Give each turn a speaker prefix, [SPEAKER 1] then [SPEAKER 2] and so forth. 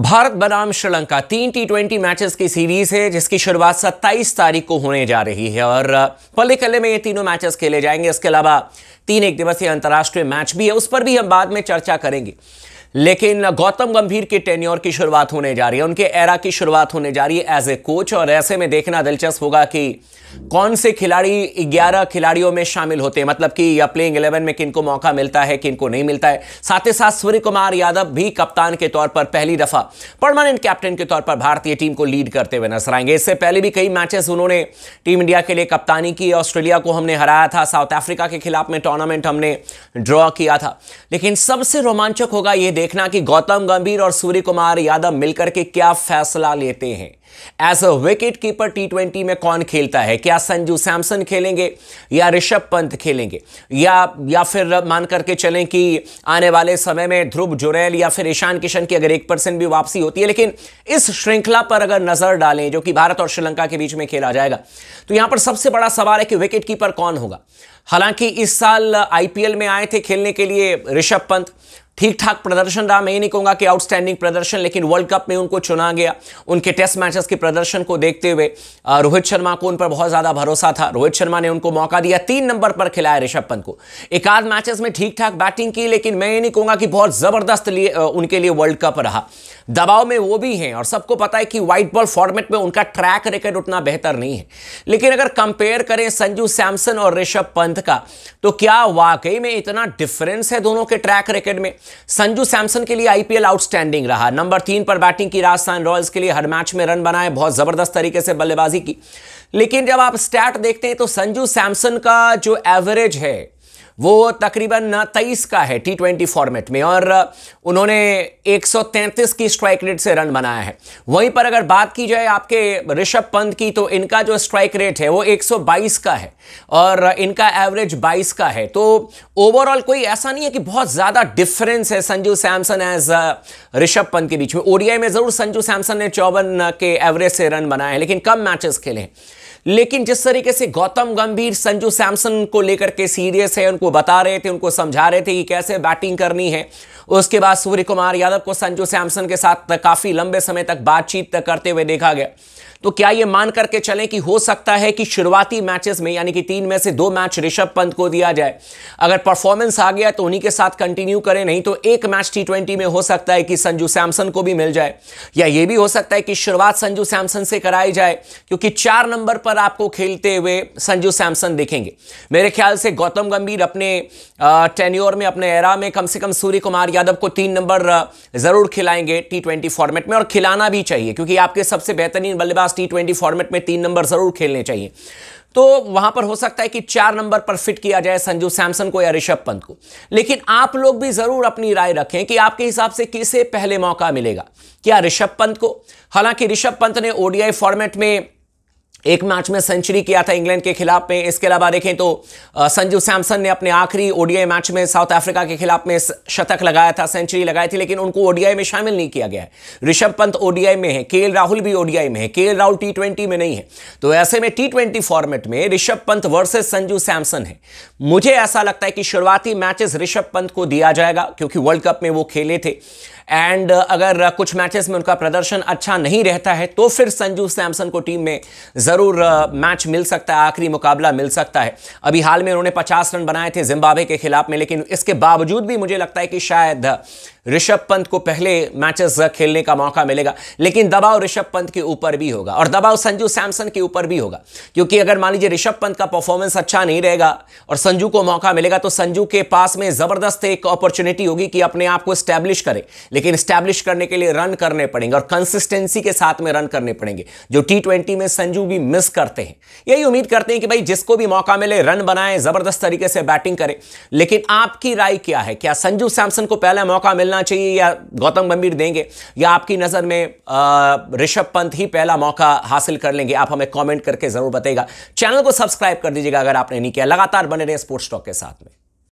[SPEAKER 1] भारत बनाम श्रीलंका तीन T twenty matches की सीरीज है जिसकी शुरुआत 27 तारीख को होने जा रही है और कले में ये तीनों मैचेस खेले जाएंगे इसके अलावा तीन एक दिवसीय अंतर्राष्ट्रीय मैच भी है उस पर भी हम बाद में चर्चा करेंगे लेकिन गौतम गंभीर के टेन्योर की शुरुआत होने जा रही है उनके एरा की शुरुआत होने जा रही है एज ए कोच और ऐसे में देखना दिलचस्प होगा कि कौन से खिलाड़ी 11 खिलाड़ियों में शामिल होते हैं मतलब कि या प्लेइंग 11 में किनको मौका मिलता है किनको नहीं मिलता है साथ ही साथ सूर्य कुमार यादव भी कप्तान के तौर पर पहली दफा परमानेंट कैप्टन के तौर पर भारतीय टीम को लीड करते हुए नजर आएंगे इससे पहले भी कई मैचेस उन्होंने टीम इंडिया के लिए कप्तानी की ऑस्ट्रेलिया को हमने हराया था साउथ अफ्रीका के खिलाफ में टूर्नामेंट हमने ड्रॉ किया था लेकिन सबसे रोमांचक होगा यह देखना कि गौतम गंभीर और सूर्य कुमार यादव मिलकर के क्या फैसला लेते हैं as a wicket keeper T twenty में कौन खेलता है क्या संजू सैमसन खेलेंगे या ऋषभ पंत खेलेंगे या या फिर मान करके चलें कि आने वाले समय में ध्रुव जुरैल या फिर ईशान किशन की अगर एक परसेंट भी वापसी होती है लेकिन इस श्रृंखला पर अगर नजर डालें जो कि भारत और श्रीलंका के बीच में खेला जाएगा तो यहां पर सबसे बड़ा सवाल है कि विकेट कीपर कौन होगा हालांकि इस साल आईपीएल में आए थे खेलने के लिए ऋषभ पंत ठीक ठाक प्रदर्शन रहा मैं ये नहीं कहूंगा कि आउटस्टैंडिंग प्रदर्शन लेकिन वर्ल्ड कप में उनको चुना गया उनके टेस्ट मैचेस के प्रदर्शन को देखते हुए रोहित शर्मा को उन पर बहुत ज्यादा भरोसा था रोहित शर्मा ने उनको मौका दिया तीन नंबर पर खिलाया ऋषभ पंत को एक आध मैचेस में ठीक ठाक बैटिंग की लेकिन मैं ये नहीं कहूंगा कि बहुत जबरदस्त लिए उनके लिए वर्ल्ड कप रहा दबाव में वो भी हैं और सबको पता है कि व्हाइट बॉल फॉर्मेट में उनका ट्रैक रिकॉर्ड उतना बेहतर नहीं है लेकिन अगर कंपेयर करें संजू सैमसन और ऋषभ पंत का तो क्या वाकई में इतना डिफरेंस है दोनों के ट्रैक रिकॉर्ड में संजू सैमसन के लिए आईपीएल आउटस्टैंडिंग रहा नंबर तीन पर बैटिंग की राजस्थान रॉयल्स के लिए हर मैच में रन बनाए बहुत जबरदस्त तरीके से बल्लेबाजी की लेकिन जब आप स्टैट देखते हैं तो संजू सैमसन का जो एवरेज है वो तकरीबन तेईस का है टी ट्वेंटी फॉर्मेट में और उन्होंने 133 की स्ट्राइक रेट से रन बनाया है वहीं पर अगर बात की जाए आपके ऋषभ पंत की तो इनका जो स्ट्राइक रेट है वो 122 का है और इनका एवरेज 22 का है तो ओवरऑल कोई ऐसा नहीं है कि बहुत ज़्यादा डिफरेंस है संजू सैमसन एज ऋषभ पंत के बीच में ओडीआई में ज़रूर संजू सैमसन ने चौवन के एवरेज से रन बनाए हैं लेकिन कम मैचेस खेले हैं लेकिन जिस तरीके से गौतम गंभीर संजू सैमसन को लेकर के सीरियस है उनको बता रहे थे उनको समझा रहे थे कि कैसे बैटिंग करनी है उसके बाद सूर्य कुमार यादव को संजू सैमसन के साथ काफ़ी लंबे समय तक बातचीत करते हुए देखा गया तो क्या ये मान करके चलें कि हो सकता है कि शुरुआती मैचेस में यानी कि तीन में से दो मैच ऋषभ पंत को दिया जाए अगर परफॉर्मेंस आ गया तो उन्हीं के साथ कंटिन्यू करें नहीं तो एक मैच टी ट्वेंटी में हो सकता है कि संजू सैमसन को भी मिल जाए या ये भी हो सकता है कि शुरुआत संजू सैमसन से कराई जाए क्योंकि चार नंबर पर पर आपको खेलते हुए संजू सैमसन देखेंगे मेरे ख्याल से गौतम गंभीर अपने टेन्योर में अपने एरा में कम से कम सूर्य कुमार यादव को तीन नंबर ज़रूर खिलाएंगे टी ट्वेंटी फॉर्मेट में और खिलाना भी चाहिए क्योंकि आपके सबसे बेहतरीन बल्लेबाज टी ट्वेंटी फॉर्मेट में तीन नंबर ज़रूर खेलने चाहिए तो वहां पर हो सकता है कि चार नंबर पर फिट किया जाए संजू सैमसन को या ऋषभ पंत को लेकिन आप लोग भी जरूर अपनी राय रखें कि आपके हिसाब से किसे पहले मौका मिलेगा क्या ऋषभ पंत को हालांकि ऋषभ पंत ने ओडीआई फॉर्मेट में एक मैच में सेंचुरी किया था इंग्लैंड के खिलाफ में इसके अलावा देखें तो संजू सैमसन ने अपने आखिरी ओडीआई मैच में साउथ अफ्रीका के खिलाफ में शतक लगाया था सेंचुरी लगाई थी लेकिन उनको ओडीआई में शामिल नहीं किया गया है ऋषभ पंत ओडीआई में है के राहुल भी ओडीआई में है के राहुल टी में नहीं है तो ऐसे में टी फॉर्मेट में ऋषभ पंत वर्सेज संजू सैमसन है मुझे ऐसा लगता है कि शुरुआती मैचेस ऋषभ पंत को दिया जाएगा क्योंकि वर्ल्ड कप में वो खेले थे एंड अगर कुछ मैचेस में उनका प्रदर्शन अच्छा नहीं रहता है तो फिर संजू सैमसन को टीम में ज़रूर मैच मिल सकता है आखिरी मुकाबला मिल सकता है अभी हाल में उन्होंने 50 रन बनाए थे जिम्बाब्वे के खिलाफ में लेकिन इसके बावजूद भी मुझे लगता है कि शायद ऋषभ पंत को पहले मैचेस खेलने का मौका मिलेगा लेकिन दबाव ऋषभ पंत के ऊपर भी होगा और दबाव संजू सैमसन के ऊपर भी होगा क्योंकि अगर मान लीजिए ऋषभ पंत का परफॉर्मेंस अच्छा नहीं रहेगा और संजू को मौका मिलेगा तो संजू के पास में जबरदस्त एक अपॉर्चुनिटी होगी कि अपने आप को स्टैब्लिश करे लेकिन स्टैब्लिश करने के लिए रन करने पड़ेंगे और कंसिस्टेंसी के साथ में रन करने पड़ेंगे जो टी में संजू भी मिस करते हैं यही उम्मीद करते हैं कि भाई जिसको भी मौका मिले रन बनाए जबरदस्त तरीके से बैटिंग करें लेकिन आपकी राय क्या है क्या संजू सैमसन को पहला मौका मिलना चाहिए या गौतम गंभीर देंगे या आपकी नज़र में ऋषभ पंत ही पहला मौका हासिल कर लेंगे आप हमें कॉमेंट करके जरूर बताएगा चैनल को सब्सक्राइब कर दीजिएगा अगर आपने नहीं किया लगातार बने रहे स्पोर्ट्स टॉक के साथ में